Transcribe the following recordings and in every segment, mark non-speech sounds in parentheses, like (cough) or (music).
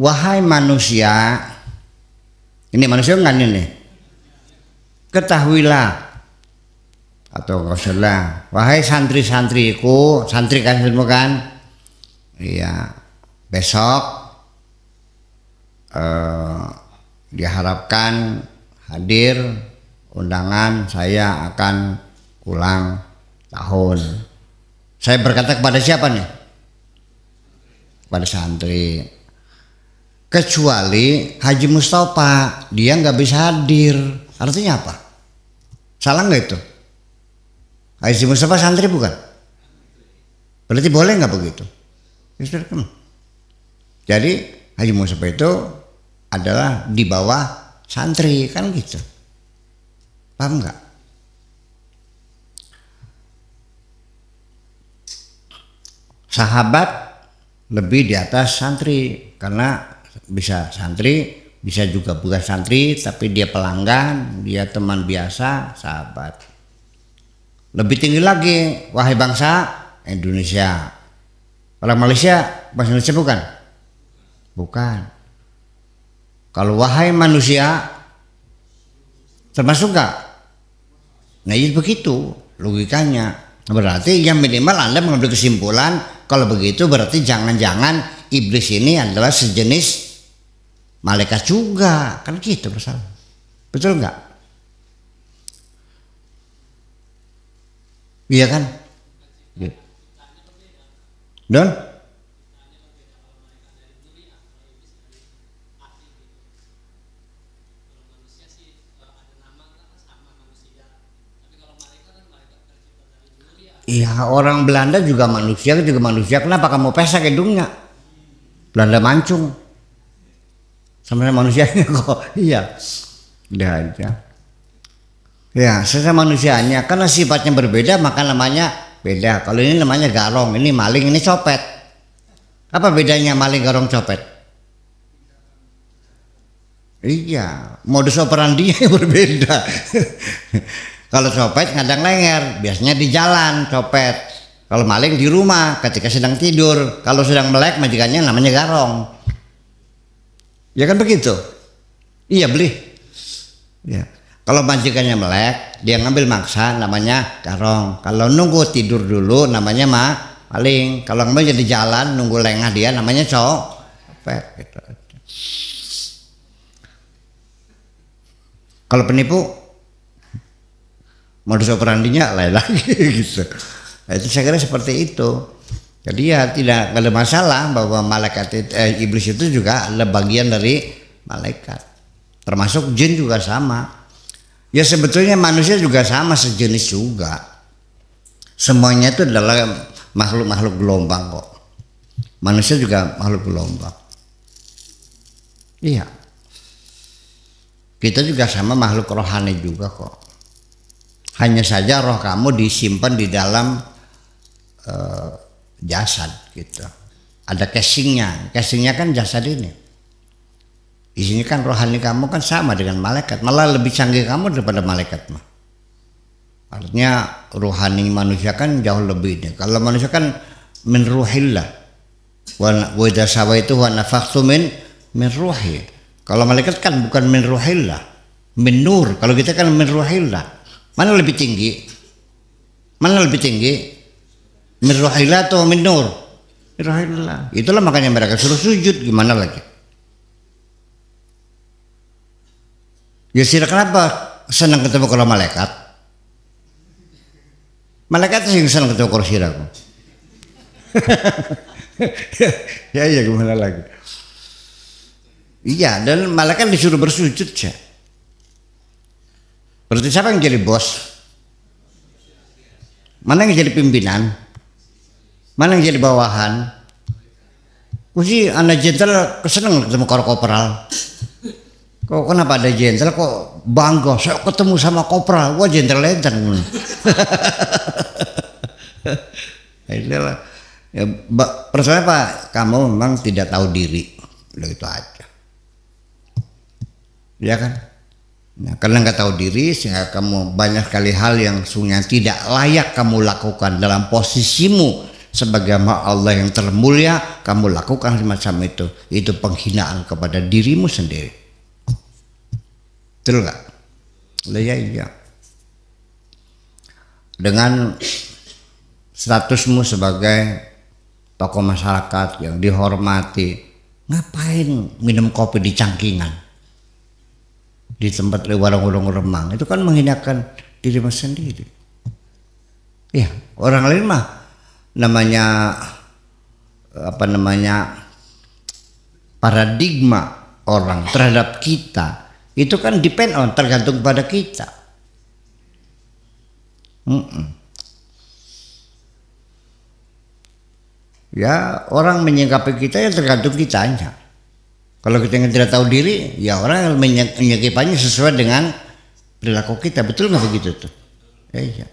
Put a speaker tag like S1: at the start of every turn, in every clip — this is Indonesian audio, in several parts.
S1: wahai manusia ini manusia kan ini ketahuilah atau kausalah wahai santri-santriku santri kan semua kan iya besok eh, diharapkan hadir undangan saya akan ulang tahun saya berkata kepada siapa nih kepada santri kecuali Haji Mustafa dia nggak bisa hadir artinya apa salah nggak itu Haji Mustafa santri bukan berarti boleh nggak begitu jadi Haji Mustafa itu adalah di bawah santri kan gitu paham nggak sahabat lebih di atas santri karena bisa santri bisa juga bukan santri tapi dia pelanggan dia teman biasa sahabat lebih tinggi lagi wahai bangsa Indonesia orang Malaysia bangsa Indonesia bukan bukan kalau wahai manusia termasuk gak nah jadi iya begitu logikanya berarti yang minimal anda mengambil kesimpulan kalau begitu berarti jangan-jangan iblis ini adalah sejenis malaikat juga kan gitu bersama, betul nggak iya kan don Iya orang Belanda juga manusia juga manusia kenapa kamu pesek hidungnya Belanda mancung sama manusianya (laughs) kok iya udah aja ya sesama manusianya karena sifatnya berbeda maka namanya beda kalau ini namanya garong ini maling ini copet apa bedanya maling garong copet iya modus operandi (laughs) berbeda kalau copet kadang lenger biasanya di jalan copet kalau maling di rumah ketika sedang tidur, kalau sedang melek majikannya namanya garong. Ya kan begitu? Iya beli. Ya. Kalau majikannya melek, dia ngambil maksa namanya garong. Kalau nunggu tidur dulu namanya mak, maling. Kalau ngambil jadi jalan nunggu lengah dia namanya copet gitu. Kalau penipu modus operandinya lain lagi (laughs) gitu. Nah, itu saya kira seperti itu jadi ya tidak ada masalah bahwa malaikat itu, eh, iblis itu juga adalah bagian dari malaikat termasuk jin juga sama ya sebetulnya manusia juga sama sejenis juga semuanya itu adalah makhluk-makhluk gelombang kok manusia juga makhluk gelombang iya kita juga sama makhluk rohani juga kok hanya saja roh kamu disimpan di dalam uh, jasad gitu. Ada casingnya, casingnya kan jasad ini. Di sini kan rohani kamu kan sama dengan malaikat, malah lebih canggih kamu daripada malaikat mah. Artinya rohani manusia kan jauh lebih ini. Kalau manusia kan min ruhillah. Wa idza itu wa nafaktu min min Kalau malaikat kan bukan min menur. Kalau kita kan min Mana lebih tinggi? Mana lebih tinggi? min atau min nur itulah makanya mereka suruh sujud gimana lagi ya sih kenapa senang ketemu kalau malaikat malaikat sih senang ketemu kalau aku. (laughs) ya iya gimana lagi iya dan malaikat disuruh bersujud ya berarti siapa yang jadi bos mana yang jadi pimpinan Mana yang jadi bawahan? Mesti anda jenderal keseneng ketemu kor kopral. Kok kenapa ada jenderal? kok bangga saya ketemu sama kopral? Wah jenderal lenten. (laughs) Itulah. Ya, persoalnya Pak, kamu memang tidak tahu diri. Lo itu aja. Ya kan? Nah, karena nggak tahu diri sehingga kamu banyak sekali hal yang sungguh tidak layak kamu lakukan dalam posisimu sebagaimana Allah yang termulia kamu lakukan semacam itu itu penghinaan kepada dirimu sendiri betul nggak ya iya dengan statusmu sebagai tokoh masyarakat yang dihormati ngapain minum kopi di cangkingan di tempat warung-warung remang itu kan menghinakan dirimu sendiri ya orang lain mah namanya apa namanya paradigma orang terhadap kita itu kan depend on tergantung pada kita. Mm -mm. Ya orang menyikapi kita ya tergantung kita aja Kalau kita yang tidak tahu diri, ya orang menyikapinya sesuai dengan perilaku kita. Betul nggak begitu tuh? Ya, ya.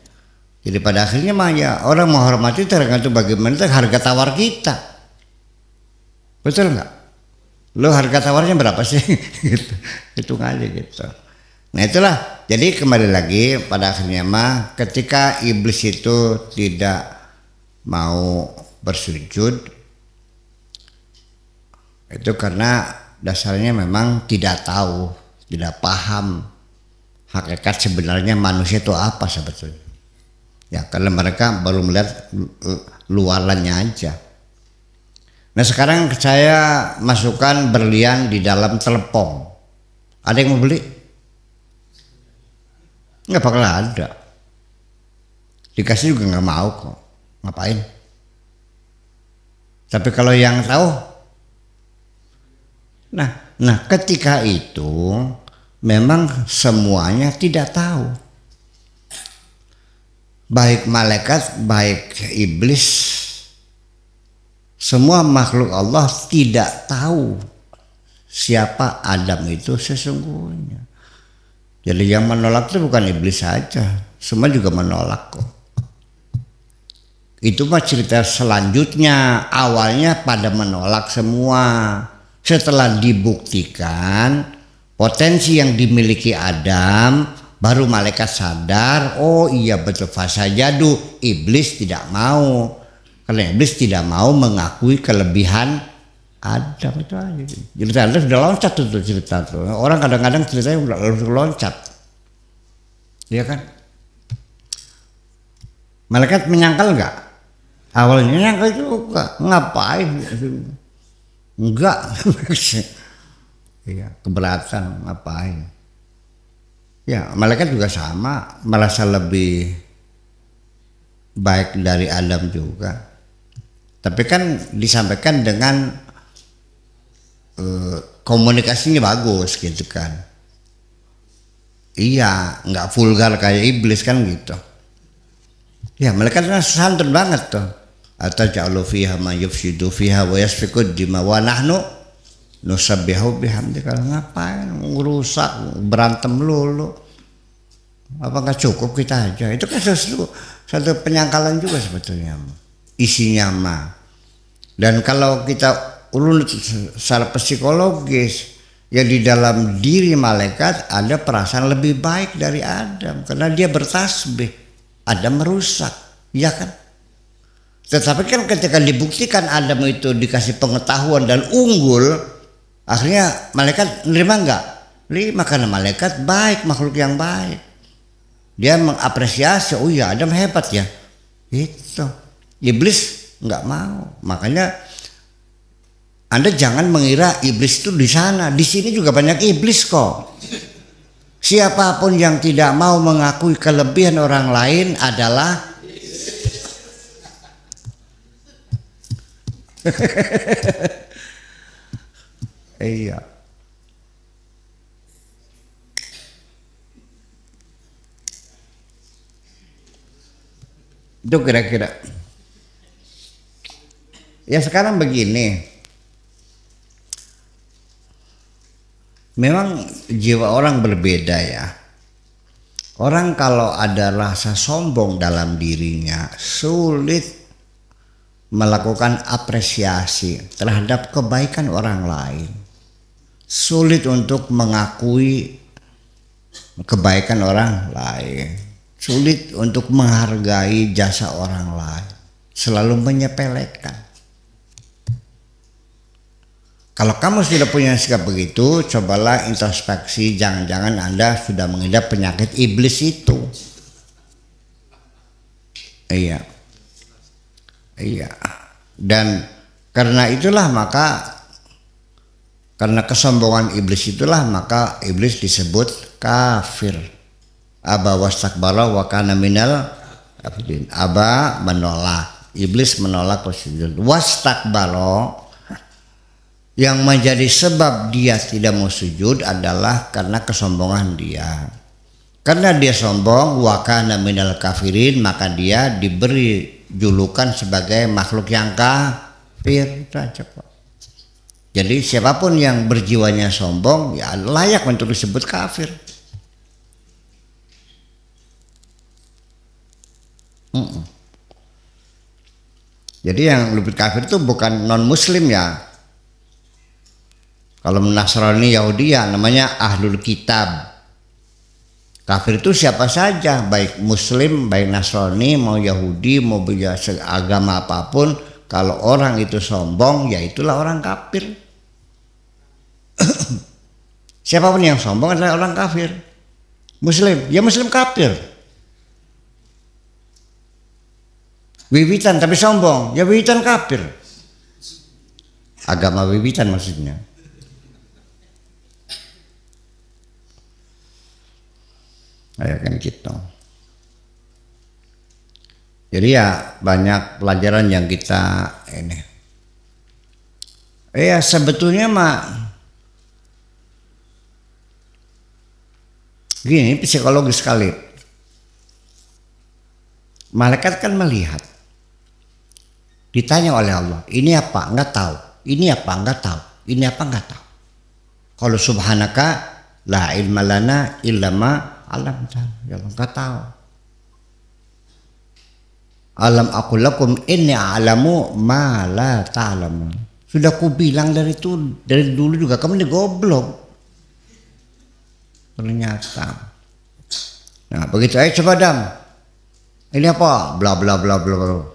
S1: Jadi pada akhirnya mah ya orang menghormati tergantung bagaimana harga tawar kita. Betul nggak? Lo harga tawarnya berapa sih? (laughs) gitu. Hitung aja gitu. Nah itulah. Jadi kembali lagi pada akhirnya mah ketika iblis itu tidak mau bersujud itu karena dasarnya memang tidak tahu, tidak paham hakikat sebenarnya manusia itu apa sebetulnya. Ya, karena mereka baru melihat eh, luarannya aja. Nah, sekarang saya masukkan berlian di dalam telepon. Ada yang mau beli? Enggak bakal ada. Dikasih juga nggak mau kok. Ngapain? Tapi kalau yang tahu, nah, nah ketika itu memang semuanya tidak tahu baik malaikat, baik iblis, semua makhluk Allah tidak tahu siapa Adam itu sesungguhnya. Jadi yang menolak itu bukan iblis saja, semua juga menolak kok. Itu mah cerita selanjutnya, awalnya pada menolak semua. Setelah dibuktikan potensi yang dimiliki Adam Baru malaikat sadar, oh iya betul jadu iblis tidak mau. Karena iblis tidak mau mengakui kelebihan Adam itu aja. Cerita Adam sudah loncat tuh cerita tuh. Orang kadang-kadang ceritanya udah loncat. Iya kan? Malaikat menyangkal nggak? Awalnya nyangkal juga. Ngapain? Enggak. (laughs) Iya, keberatan ngapain? Ya, malaikat juga sama, merasa lebih baik dari Adam juga. Tapi kan disampaikan dengan uh, eh, komunikasinya bagus gitu kan. Iya, nggak vulgar kayak iblis kan gitu. Ya, malaikat santun banget tuh. Atau jauh fiha ma yufsidu fiha wa yasfikud dima wa nahnu nusabihu bihamdi kalau ngapain ngerusak berantem lulu apakah cukup kita aja itu kan satu, satu penyangkalan juga sebetulnya isinya mah dan kalau kita urut secara psikologis ya di dalam diri malaikat ada perasaan lebih baik dari Adam karena dia bertasbih Adam merusak ya kan tetapi kan ketika dibuktikan Adam itu dikasih pengetahuan dan unggul Akhirnya malaikat nerima enggak? Nerima karena malaikat baik, makhluk yang baik. Dia mengapresiasi, oh iya Adam hebat ya. Itu. Iblis enggak mau. Makanya Anda jangan mengira iblis itu di sana. Di sini juga banyak iblis kok. Siapapun yang tidak mau mengakui kelebihan orang lain adalah (laughs) Iya. Itu kira-kira. Ya sekarang begini. Memang jiwa orang berbeda ya. Orang kalau ada rasa sombong dalam dirinya sulit melakukan apresiasi terhadap kebaikan orang lain sulit untuk mengakui kebaikan orang lain, sulit untuk menghargai jasa orang lain, selalu menyepelekan. Kalau kamu sudah punya sikap begitu, cobalah introspeksi. Jangan-jangan Anda sudah mengidap penyakit iblis itu. Iya, iya, dan karena itulah maka karena kesombongan iblis itulah maka iblis disebut kafir. Aba wastakbara wa kana minal kafirin. Aba menolak, iblis menolak persetujuan. Wastakbara yang menjadi sebab dia tidak mau sujud adalah karena kesombongan dia. Karena dia sombong, wakana minal kafirin, maka dia diberi julukan sebagai makhluk yang kafir. Itu aja jadi siapapun yang berjiwanya sombong ya layak untuk disebut kafir. Mm-mm. Jadi yang lebih kafir itu bukan non muslim ya. Kalau Nasrani Yahudi ya namanya ahlul kitab. Kafir itu siapa saja, baik muslim, baik Nasrani, mau Yahudi, mau agama apapun, kalau orang itu sombong, ya itulah orang kafir. (coughs) Siapapun yang sombong adalah orang kafir. Muslim, ya muslim kafir. Wibitan tapi sombong, ya wibitan kafir. Agama wibitan maksudnya. Ayo kan kita. Gitu. Jadi ya banyak pelajaran yang kita ini. Ya sebetulnya mah Gini psikologis sekali. Malaikat kan melihat. Ditanya oleh Allah, ini apa? Enggak tahu. Ini apa? Enggak tahu. Ini apa? Enggak tahu. Kalau subhanaka la ilma lana alam enggak ya tahu. Alam aku lakum inni alamu ma la ta'lamun. Sudah ku bilang dari itu dari dulu juga kamu ini goblok ternyata nah begitu eh coba dam ini apa bla bla bla bla bla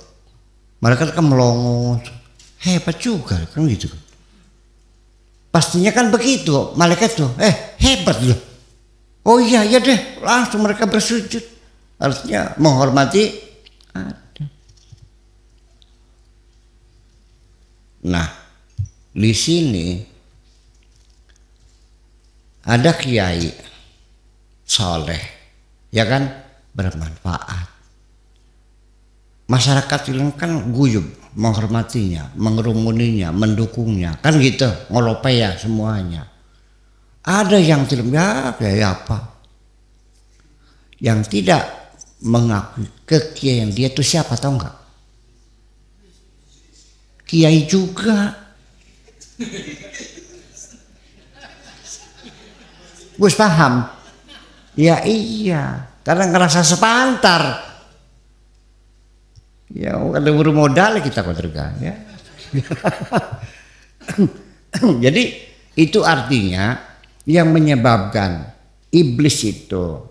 S1: mereka kan melongo hebat juga kan gitu pastinya kan begitu malaikat tuh eh hebat loh oh iya iya deh langsung mereka bersujud artinya menghormati ada nah di sini ada kiai soleh, ya kan bermanfaat. Masyarakat bilang kan guyub menghormatinya, mengerumuninya, mendukungnya, kan gitu ngolope ya semuanya. Ada yang tidak ya, ya, ya apa? Yang tidak mengakui kekiaian dia itu siapa tahu nggak? Kiai juga. Gus paham. Ya iya, karena ngerasa sepantar. Ya ada buru modal kita kotorkan ya. (laughs) Jadi itu artinya yang menyebabkan iblis itu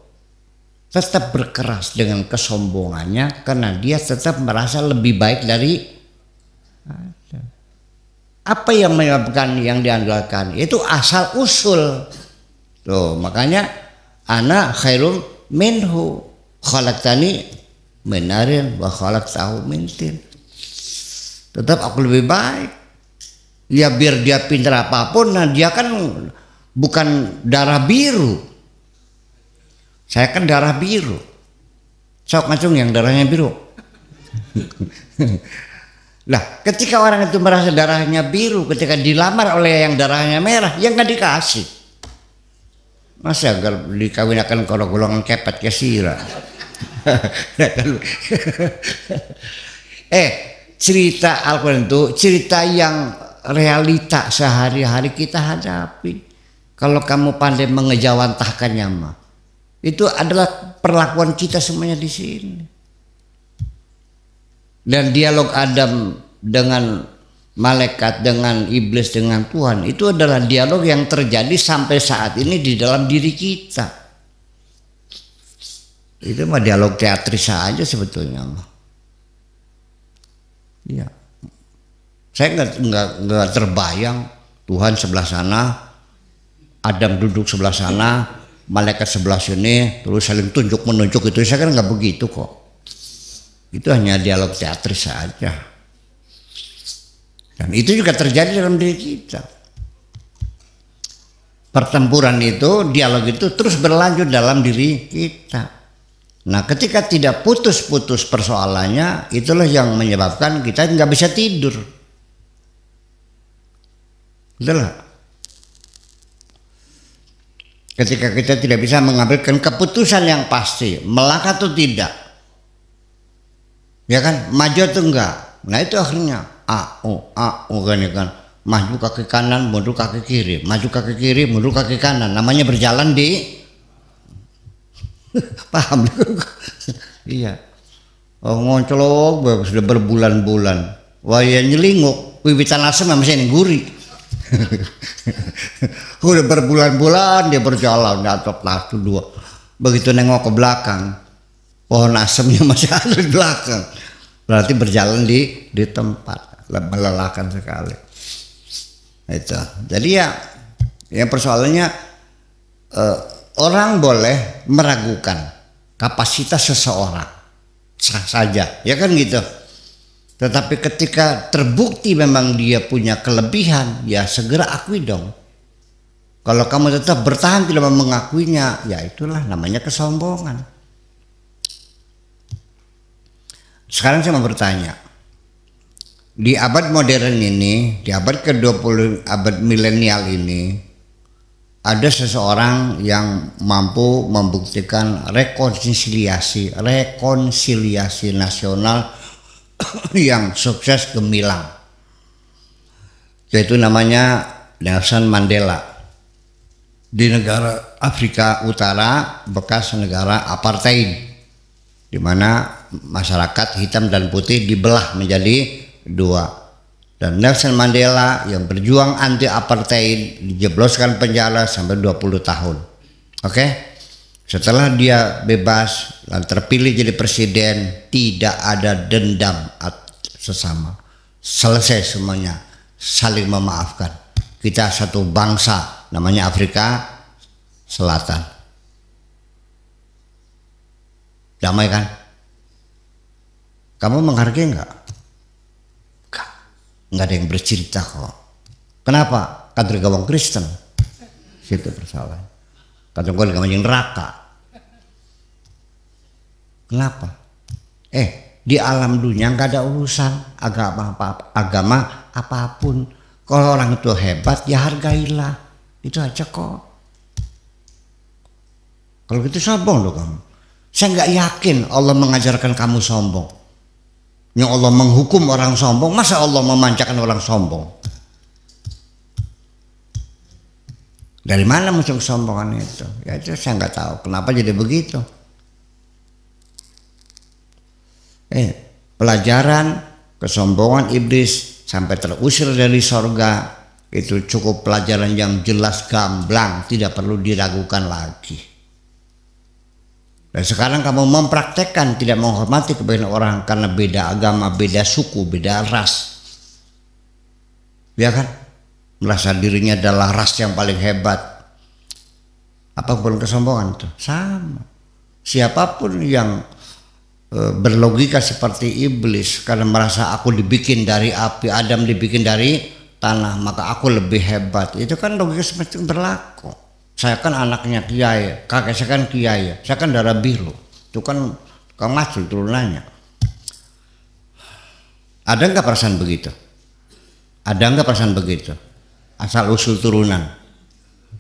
S1: tetap berkeras dengan kesombongannya karena dia tetap merasa lebih baik dari apa yang menyebabkan yang diandalkan itu asal usul tuh makanya ana khairum minhu khalaqtani menarin wa khalaqtahu min tin tetap aku lebih baik ya biar dia pintar apapun nah dia kan bukan darah biru saya kan darah biru sok ngacung yang darahnya biru (laughs) lah ketika orang itu merasa darahnya biru ketika dilamar oleh yang darahnya merah yang nggak dikasih Masa agar dikawinakan kalau golongan kepet kesira. (laughs) eh, cerita Al-Quran itu cerita yang realita sehari-hari kita hadapi. Kalau kamu pandai mengejawantahkannya mah. Itu adalah perlakuan kita semuanya di sini. Dan dialog Adam dengan malaikat dengan iblis dengan Tuhan itu adalah dialog yang terjadi sampai saat ini di dalam diri kita itu mah dialog teatris saja sebetulnya ya saya nggak nggak nggak terbayang Tuhan sebelah sana Adam duduk sebelah sana malaikat sebelah sini terus saling tunjuk menunjuk itu saya kan nggak begitu kok itu hanya dialog teatris saja dan itu juga terjadi dalam diri kita. Pertempuran itu, dialog itu terus berlanjut dalam diri kita. Nah, ketika tidak putus-putus persoalannya, itulah yang menyebabkan kita nggak bisa tidur. Itulah. Ketika kita tidak bisa mengambilkan keputusan yang pasti, melangkah atau tidak, ya kan, maju atau enggak. Nah, itu akhirnya A O A O kan ya kan maju kaki kanan mundur kaki kiri maju kaki kiri mundur kaki kanan namanya berjalan di (laughs) paham (laughs) iya oh, ngoncolok sudah berbulan-bulan wah ya nyelinguk wibitan asem masih gurih (laughs) udah berbulan-bulan dia berjalan di atap satu dua begitu nengok ke belakang pohon asemnya masih ada di belakang berarti berjalan di di tempat melelahkan sekali itu jadi ya yang persoalannya eh, orang boleh meragukan kapasitas seseorang sah saja ya kan gitu tetapi ketika terbukti memang dia punya kelebihan ya segera akui dong kalau kamu tetap bertahan tidak mengakuinya, ya itulah namanya kesombongan. Sekarang saya mau bertanya, di abad modern ini, di abad ke-20 abad milenial ini ada seseorang yang mampu membuktikan rekonsiliasi, rekonsiliasi nasional (coughs) yang sukses gemilang. Yaitu namanya Nelson Mandela. Di negara Afrika Utara, bekas negara apartheid di mana masyarakat hitam dan putih dibelah menjadi dua dan Nelson Mandela yang berjuang anti apartheid dijebloskan penjara sampai 20 tahun. Oke? Okay? Setelah dia bebas dan terpilih jadi presiden, tidak ada dendam sesama. Selesai semuanya, saling memaafkan. Kita satu bangsa namanya Afrika Selatan. Damai kan? Kamu menghargai enggak? nggak ada yang bercerita kok. Kenapa? kader gawang Kristen. Situ persoalan. Kader gawang yang neraka. Kenapa? Eh, di alam dunia nggak ada urusan agama apa, apa agama apapun. Kalau orang itu hebat ya hargailah. Itu aja kok. Kalau gitu sombong dong. kamu. Saya nggak yakin Allah mengajarkan kamu sombong yang Allah menghukum orang sombong masa Allah memanjakan orang sombong dari mana muncul kesombongan itu ya itu saya nggak tahu kenapa jadi begitu eh pelajaran kesombongan iblis sampai terusir dari sorga itu cukup pelajaran yang jelas gamblang tidak perlu diragukan lagi dan sekarang kamu mempraktekkan tidak menghormati kebaikan orang karena beda agama, beda suku, beda ras. Ya kan? Merasa dirinya adalah ras yang paling hebat. Apa pun kesombongan itu? Sama. Siapapun yang e, berlogika seperti iblis karena merasa aku dibikin dari api, Adam dibikin dari tanah, maka aku lebih hebat. Itu kan logika semacam berlaku saya kan anaknya kiai, kakek saya kan kiai, saya kan darah biru. Itu kan kang Masul turunannya. Ada nggak perasaan begitu? Ada nggak perasaan begitu? Asal usul turunan.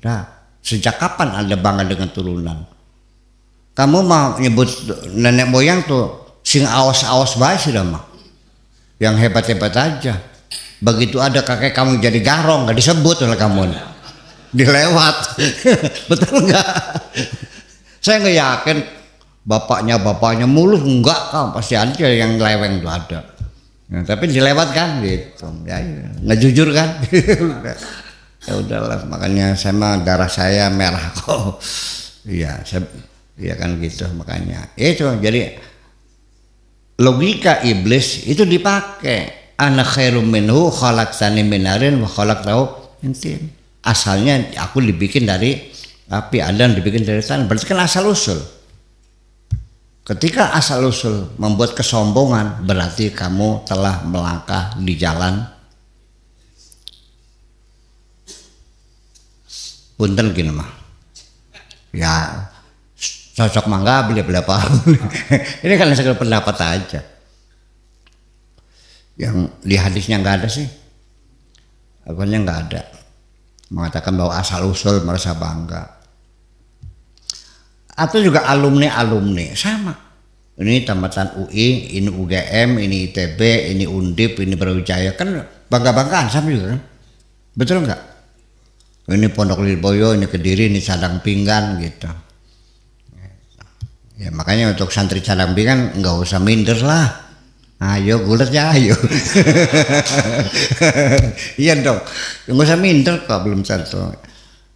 S1: Nah, sejak kapan Anda bangga dengan turunan? Kamu mau nyebut nenek moyang tuh sing awas-awas baik sudah mah. Yang hebat-hebat aja. Begitu ada kakek kamu jadi garong, nggak disebut oleh kamu dilewat (laughs) betul nggak saya nggak yakin bapaknya bapaknya mulu enggak kan pasti ada yang leweng tuh ada ya, tapi dilewat kan gitu ya, ya. nggak jujur kan (laughs) ya udahlah makanya saya mah darah saya merah (laughs) kok iya saya iya kan gitu makanya itu jadi logika iblis itu dipakai anak khairum minhu khalaqtani minarin wa khalaqtahu intin asalnya aku dibikin dari api Adam dibikin dari tanah berarti kan asal usul ketika asal usul membuat kesombongan berarti kamu telah melangkah di jalan punten gini mah ya cocok mangga beli beli apa (laughs) ini kan sekedar pendapat aja yang di hadisnya nggak ada sih Akunya nggak ada mengatakan bahwa asal usul merasa bangga atau juga alumni alumni sama ini tamatan UI ini UGM ini ITB ini Undip ini Brawijaya kan bangga banggaan sama juga kan betul nggak ini Pondok Lirboyo ini Kediri ini Sadang Pinggan gitu ya makanya untuk santri Sadang Pinggan nggak usah minder lah Ayo gulat ya ayo. (laughs) iya dong. Enggak usah minder kok belum tentu.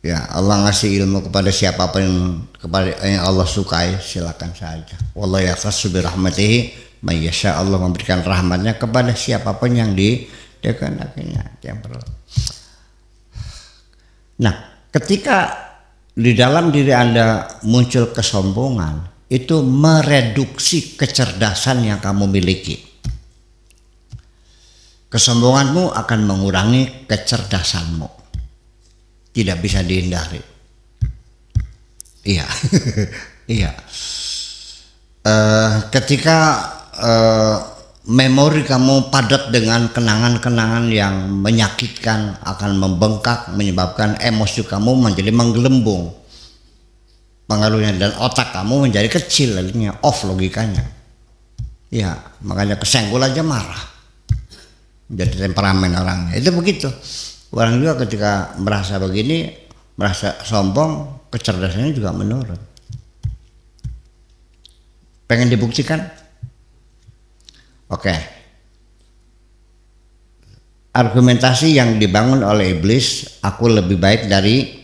S1: Ya Allah ngasih ilmu kepada siapapun yang kepada yang Allah sukai silakan saja. allah ya bi rahmatihi mayyasha Allah memberikan rahmatnya kepada siapapun yang di akhirnya yang perlu. Nah, ketika di dalam diri Anda muncul kesombongan, itu mereduksi kecerdasan yang kamu miliki. Kesombonganmu akan mengurangi kecerdasanmu. Tidak bisa dihindari. Iya. (laughs) iya. Uh, ketika uh, memori kamu padat dengan kenangan-kenangan yang menyakitkan akan membengkak menyebabkan emosi kamu menjadi menggelembung pengaruhnya dan otak kamu menjadi kecil lainnya off logikanya ya makanya kesenggol aja marah jadi temperamen orangnya itu begitu orang juga ketika merasa begini merasa sombong kecerdasannya juga menurun pengen dibuktikan oke okay. argumentasi yang dibangun oleh iblis aku lebih baik dari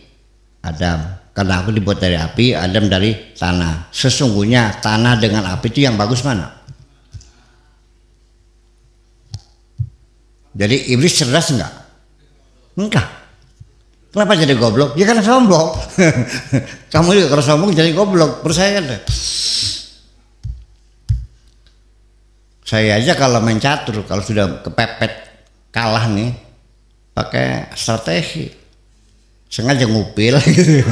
S1: Adam karena aku dibuat dari api Adam dari tanah sesungguhnya tanah dengan api itu yang bagus mana Jadi iblis cerdas enggak? Enggak. Kenapa jadi goblok? Ya karena sombong. (laughs) Kamu juga kalau sombong jadi goblok, percaya kan? Saya aja kalau main catur, kalau sudah kepepet kalah nih, pakai strategi. Sengaja ngupil gitu. (laughs)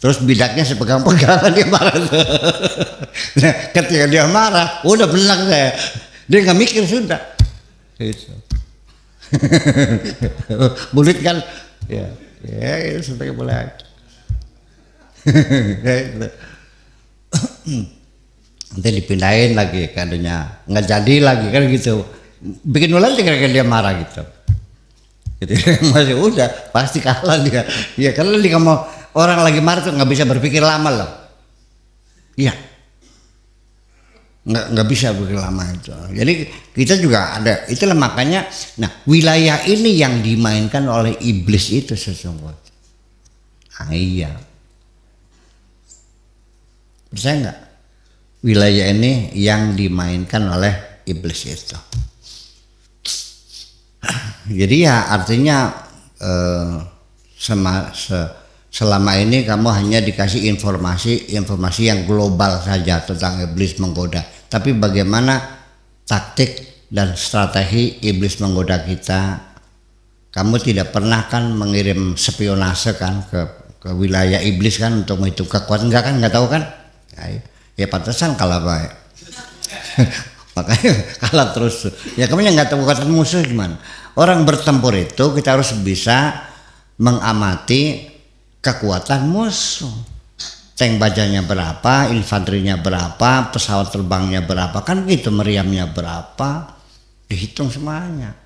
S1: Terus bidaknya sepegang-pegangan (laughs) dia marah. nah, ketika dia marah, udah benar saya. Dia nggak mikir sudah Gitu. (laughs) Mulut kan ya ya itu sebagai bola nanti dipindahin lagi kadenya nggak jadi lagi kan gitu bikin ulang tinggal kan dia marah gitu jadi gitu. (laughs) masih udah pasti kalah dia ya karena dia mau orang lagi marah tuh nggak bisa berpikir lama loh iya nggak nggak bisa begitu lama itu. Jadi kita juga ada itulah makanya nah wilayah ini yang dimainkan oleh iblis itu sesungguhnya. Ah, iya. Percaya nggak? Wilayah ini yang dimainkan oleh iblis itu. (clears throat) Jadi ya artinya eh, sema, se, selama ini kamu hanya dikasih informasi informasi yang global saja tentang iblis menggoda tapi bagaimana taktik dan strategi iblis menggoda kita kamu tidak pernah kan mengirim spionase kan ke ke wilayah iblis kan untuk menghitung kekuatan enggak kan enggak tahu kan ya, ya, ya pantesan kalah baik (laughs) makanya kalah terus ya kamu yang nggak tahu kekuatan musuh gimana orang bertempur itu kita harus bisa mengamati kekuatan musuh tank bajanya berapa, infanterinya berapa, pesawat terbangnya berapa, kan gitu meriamnya berapa, dihitung semuanya.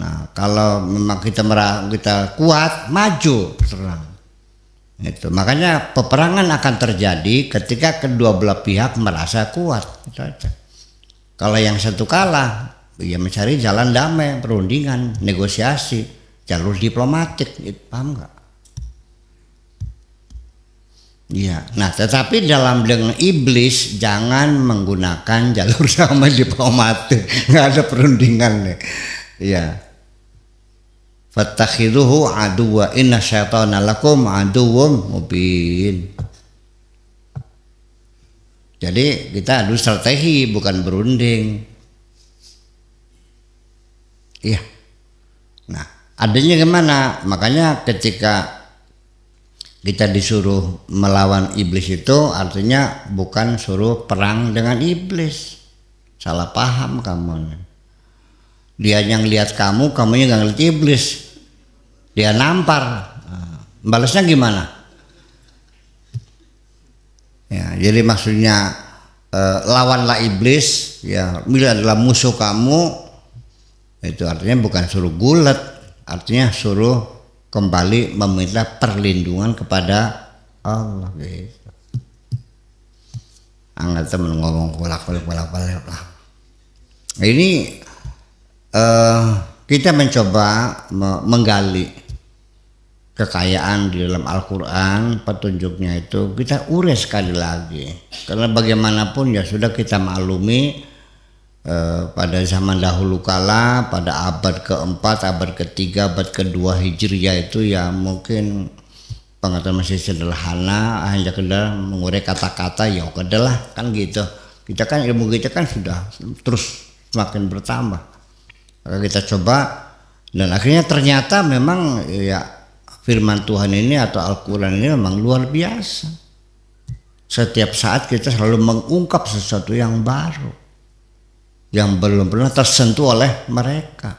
S1: Nah, kalau memang kita merah, kita kuat, maju serang. Itu. Makanya peperangan akan terjadi ketika kedua belah pihak merasa kuat. Itu aja. Kalau yang satu kalah, ya mencari jalan damai, perundingan, negosiasi, jalur diplomatik, itu, paham nggak? Iya. Nah, tetapi dalam dengan iblis jangan menggunakan jalur (laughs) sama diplomatik. Enggak ada perundingan nih. Iya. Fattakhiduhu aduwa inna syaitana lakum aduwwum mubin. Jadi kita adu strategi bukan berunding. Iya. Nah, adanya gimana? Makanya ketika kita disuruh melawan iblis itu artinya bukan suruh perang dengan iblis salah paham kamu dia yang lihat kamu kamu yang ngeliat iblis dia nampar ah, balasnya gimana ya jadi maksudnya eh, lawanlah iblis ya bila adalah musuh kamu itu artinya bukan suruh gulat artinya suruh kembali meminta perlindungan kepada Allah Angkat temen ngomong bolak balik bolak balik lah. Ini uh, kita mencoba menggali kekayaan di dalam Al-Quran petunjuknya itu kita ures sekali lagi karena bagaimanapun ya sudah kita maklumi Eh, pada zaman dahulu kala pada abad keempat abad ketiga abad kedua hijriah itu ya mungkin pengertian masih sederhana hanya kedar mengurai kata-kata ya lah kan gitu kita kan ilmu kita kan sudah terus semakin bertambah maka kita coba dan akhirnya ternyata memang ya firman Tuhan ini atau Al-Quran ini memang luar biasa setiap saat kita selalu mengungkap sesuatu yang baru yang belum pernah tersentuh oleh mereka.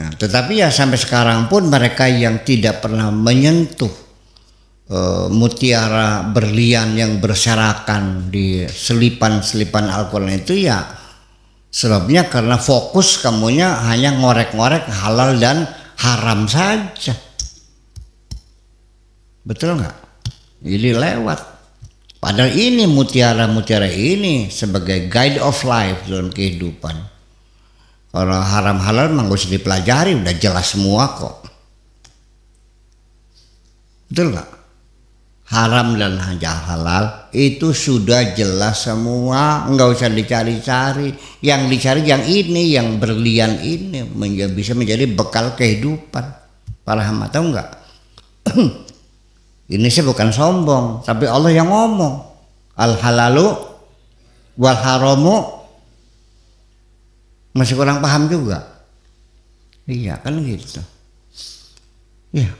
S1: Nah, tetapi ya sampai sekarang pun mereka yang tidak pernah menyentuh e, mutiara berlian yang berserakan di selipan-selipan alkohol itu ya sebabnya karena fokus kamunya hanya ngorek-ngorek halal dan haram saja. Betul nggak? Ini lewat. Padahal ini mutiara-mutiara ini sebagai guide of life dalam kehidupan. Kalau haram halal memang usah dipelajari, udah jelas semua kok. Betul nggak? Haram dan halal itu sudah jelas semua, nggak usah dicari-cari. Yang dicari yang ini, yang berlian ini menjadi, bisa menjadi bekal kehidupan. Para hamba tahu nggak? (clears throat) Ini sih bukan sombong, tapi Allah yang ngomong. Al halalu wal haramu masih kurang paham juga. Iya kan gitu. Iya.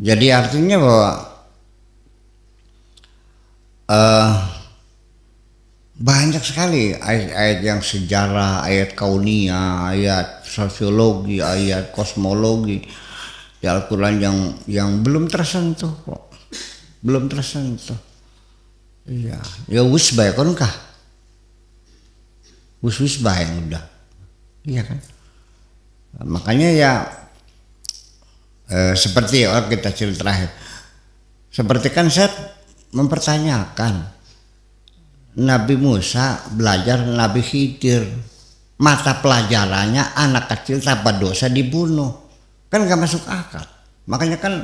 S1: Jadi artinya bahwa uh, banyak sekali ayat-ayat yang sejarah, ayat kaunia, ayat sosiologi, ayat kosmologi di Al-Quran yang yang belum tersentuh kok belum tersentuh iya ya wis baik kan kah wis wis baik udah iya kan makanya ya eh, seperti orang oh, kita cerita terakhir seperti kan saya mempertanyakan Nabi Musa belajar Nabi Khidir mata pelajarannya anak kecil tanpa dosa dibunuh kan gak masuk akal makanya kan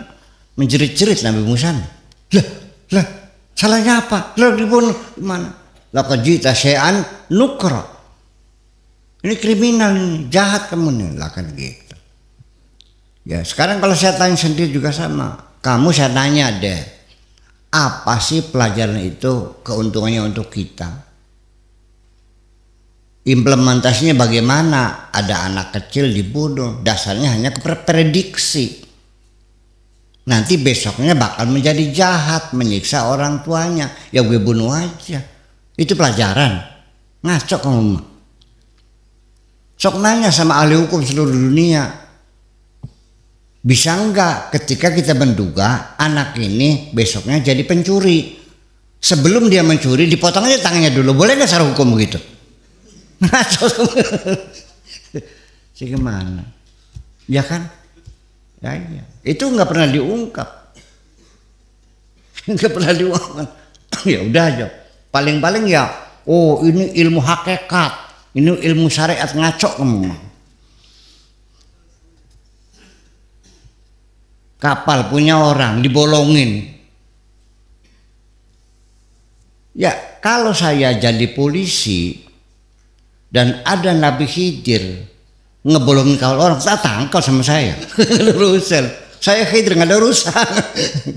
S1: menjerit-jerit Nabi Musa nih. Lah, lah, salahnya apa? Lah dibunuh gimana? lah kejita sean nukra. Ini kriminal ini, jahat kamu nih, lah kan gitu. Ya sekarang kalau saya tanya sendiri juga sama. Kamu saya tanya deh, apa sih pelajaran itu keuntungannya untuk kita? Implementasinya bagaimana? Ada anak kecil dibunuh, dasarnya hanya keprediksi nanti besoknya bakal menjadi jahat menyiksa orang tuanya ya gue bunuh aja itu pelajaran ngaco kamu sok nanya sama ahli hukum seluruh dunia bisa enggak ketika kita menduga anak ini besoknya jadi pencuri sebelum dia mencuri dipotong aja tangannya dulu boleh nggak secara hukum begitu (laughs) ngaco (laughs) sih gimana ya kan Ya, iya. Itu nggak pernah diungkap. Nggak pernah diungkap. (coughs) ya udah aja. Paling-paling ya, oh ini ilmu hakikat, ini ilmu syariat ngaco kamu. Kapal punya orang dibolongin. Ya, kalau saya jadi polisi dan ada Nabi Khidir ngebolongin kawal orang tak tangkal sama saya (laughs) urusan saya khidir nggak ada urusan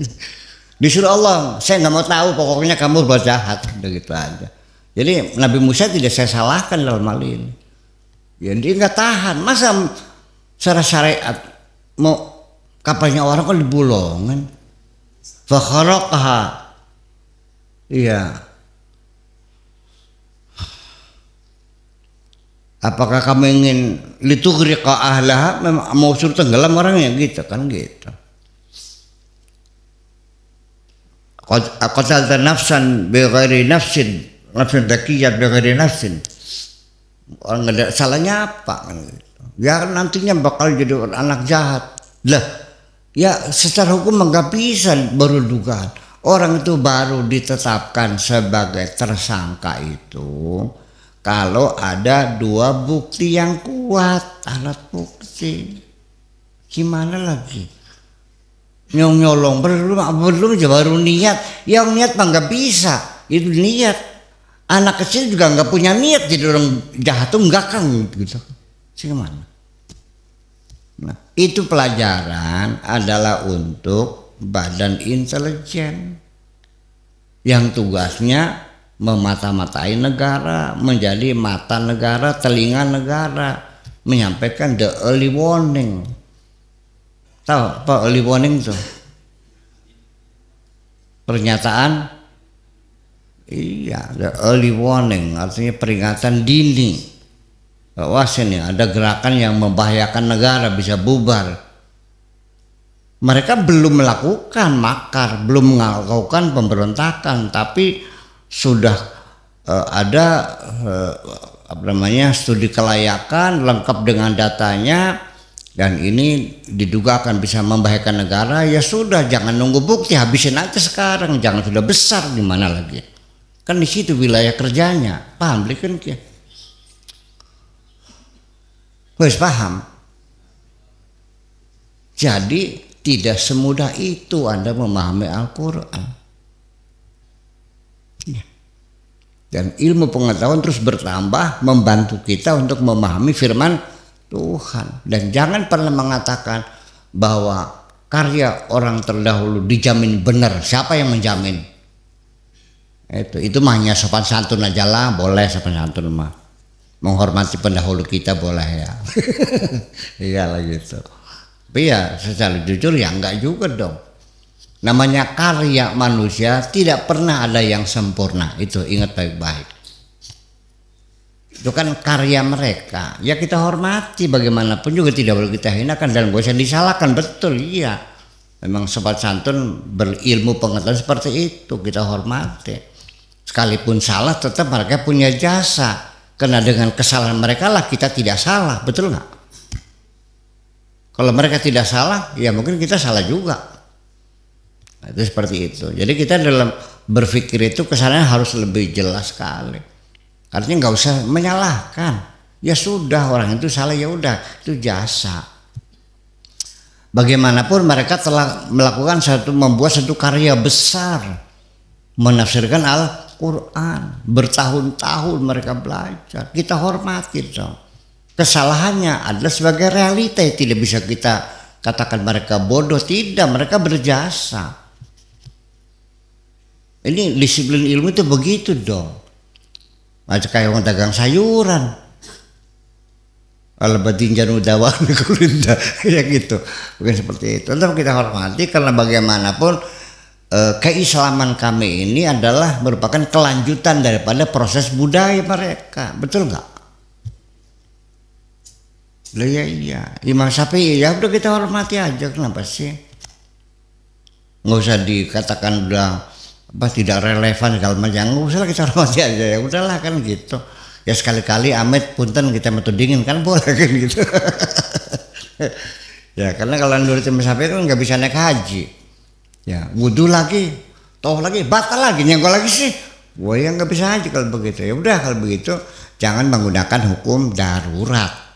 S1: (laughs) disuruh Allah saya nggak mau tahu pokoknya kamu berbuat jahat gitu aja jadi Nabi Musa tidak saya salahkan dalam hal ini ya dia nggak tahan masa secara syariat mau kapalnya orang kok dibolongan fakharaqaha iya apakah kamu ingin litughriqa ahlaha mau suruh tenggelam orang yang gitu kan gitu qatalta nafsan bi ghairi nafsin nafsin dakiyat bi ghairi nafsin orang ada salahnya apa kan gitu ya nantinya bakal jadi anak jahat lah ya secara hukum enggak bisa baru dugaan orang itu baru ditetapkan sebagai tersangka itu kalau ada dua bukti yang kuat alat bukti gimana lagi nyong nyolong belum belum baru niat yang niat mah nggak bisa itu niat anak kecil juga nggak punya niat jadi orang jahat tuh nggak kan gitu gimana nah itu pelajaran adalah untuk badan intelijen yang tugasnya memata-matai negara, menjadi mata negara, telinga negara, menyampaikan the early warning. Tahu apa early warning itu? Pernyataan Iya, the early warning artinya peringatan dini. Bahwa sini ada gerakan yang membahayakan negara bisa bubar. Mereka belum melakukan makar, belum melakukan pemberontakan, tapi sudah uh, ada uh, apa namanya studi kelayakan lengkap dengan datanya dan ini diduga akan bisa membahayakan negara ya sudah jangan nunggu bukti habisin aja sekarang jangan sudah besar di mana lagi kan di situ wilayah kerjanya paham kan kia wes paham jadi tidak semudah itu Anda memahami Al-Quran dan ilmu pengetahuan terus bertambah membantu kita untuk memahami firman Tuhan dan jangan pernah mengatakan bahwa karya orang terdahulu dijamin benar siapa yang menjamin itu itu hanya sopan santun aja lah boleh sopan santun mah menghormati pendahulu kita boleh ya (laughs) iyalah gitu tapi ya secara jujur ya enggak juga dong namanya karya manusia tidak pernah ada yang sempurna itu ingat baik-baik itu kan karya mereka ya kita hormati bagaimanapun juga tidak boleh kita hinakan dan gue disalahkan betul iya memang sobat santun berilmu pengetahuan seperti itu kita hormati sekalipun salah tetap mereka punya jasa karena dengan kesalahan mereka lah kita tidak salah betul nggak kalau mereka tidak salah ya mungkin kita salah juga Nah, itu seperti itu. Jadi kita dalam berpikir itu kesannya harus lebih jelas sekali. Artinya nggak usah menyalahkan. Ya sudah orang itu salah ya udah itu jasa. Bagaimanapun mereka telah melakukan satu membuat satu karya besar menafsirkan Al-Quran bertahun-tahun mereka belajar kita hormati dong kesalahannya adalah sebagai realita yang tidak bisa kita katakan mereka bodoh tidak mereka berjasa ini disiplin ilmu itu begitu dong. Macam kayak orang dagang sayuran. Alabatinjan udawan kulinda (laughs) ya gitu. Bukan seperti itu. Tetap kita hormati karena bagaimanapun eh, keislaman kami ini adalah merupakan kelanjutan daripada proses budaya mereka. Betul nggak? Lah ya iya, Imam sapi ya udah kita hormati aja kenapa sih? Nggak usah dikatakan udah apa tidak relevan kalau macam yang usah kita hormati aja ya udahlah kan gitu ya sekali-kali amit punten kita metu dingin kan boleh kan gitu (laughs) ya karena kalau nurut sampai kan nggak bisa naik haji ya wudhu lagi toh lagi batal lagi nyenggol lagi sih gue yang nggak bisa haji kalau begitu ya udah kalau begitu jangan menggunakan hukum darurat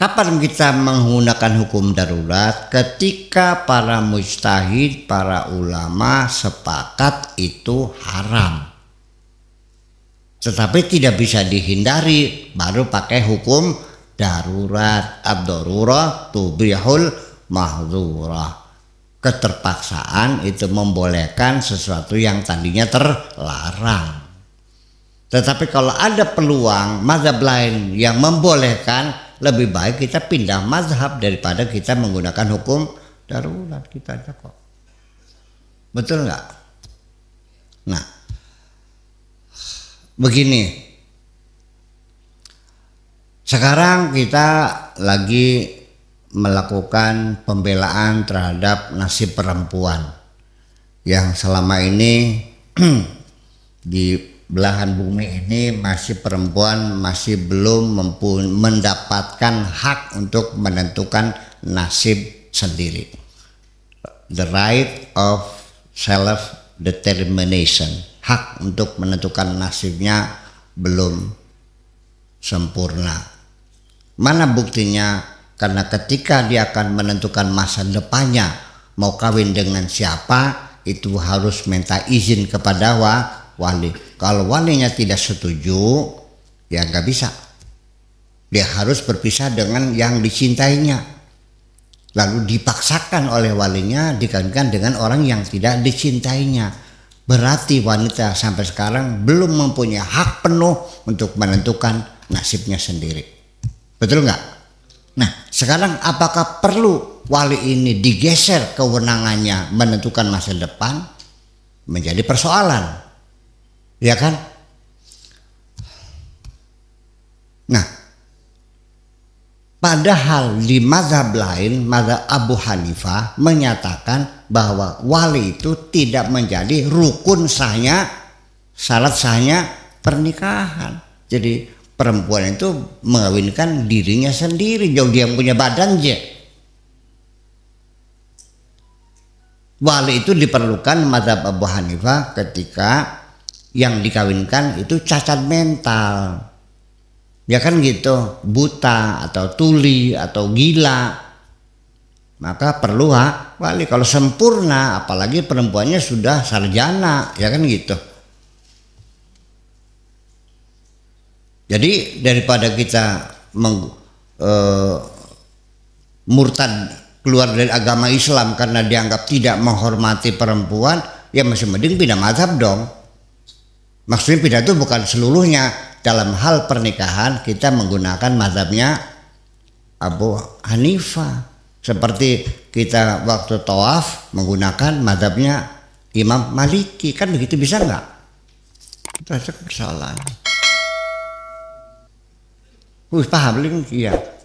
S1: Kapan kita menggunakan hukum darurat? Ketika para mustahid, para ulama sepakat itu haram. Tetapi tidak bisa dihindari, baru pakai hukum darurat. Ad-darurah tubihul mahzurah. Keterpaksaan itu membolehkan sesuatu yang tadinya terlarang. Tetapi kalau ada peluang mazhab lain yang membolehkan lebih baik kita pindah mazhab daripada kita menggunakan hukum darurat kita aja kok. Betul nggak? Nah, begini. Sekarang kita lagi melakukan pembelaan terhadap nasib perempuan yang selama ini (clears throat) di belahan bumi ini masih perempuan masih belum mendapatkan hak untuk menentukan nasib sendiri. The right of self determination, hak untuk menentukan nasibnya belum sempurna. Mana buktinya? Karena ketika dia akan menentukan masa depannya mau kawin dengan siapa, itu harus minta izin kepada wa wali. Kalau walinya tidak setuju, ya nggak bisa. Dia harus berpisah dengan yang dicintainya. Lalu dipaksakan oleh walinya digantikan dengan orang yang tidak dicintainya. Berarti wanita sampai sekarang belum mempunyai hak penuh untuk menentukan nasibnya sendiri. Betul nggak? Nah sekarang apakah perlu wali ini digeser kewenangannya menentukan masa depan menjadi persoalan Ya kan? Nah, padahal di mazhab lain, mazhab Abu Hanifah menyatakan bahwa wali itu tidak menjadi rukun sahnya, syarat sahnya pernikahan. Jadi perempuan itu mengawinkan dirinya sendiri, jauh dia punya badan je. Wali itu diperlukan mazhab Abu Hanifah ketika yang dikawinkan itu cacat mental ya kan gitu buta atau tuli atau gila maka perlu hak wali kalau sempurna apalagi perempuannya sudah sarjana ya kan gitu jadi daripada kita meng, e, murtad keluar dari agama Islam karena dianggap tidak menghormati perempuan ya masih mending pindah mazhab dong maksudnya pidato bukan seluruhnya dalam hal pernikahan kita menggunakan mazhabnya Abu Hanifa seperti kita waktu tawaf menggunakan mazhabnya Imam Maliki kan begitu bisa nggak? Itu aja kesalahan. paham link iya.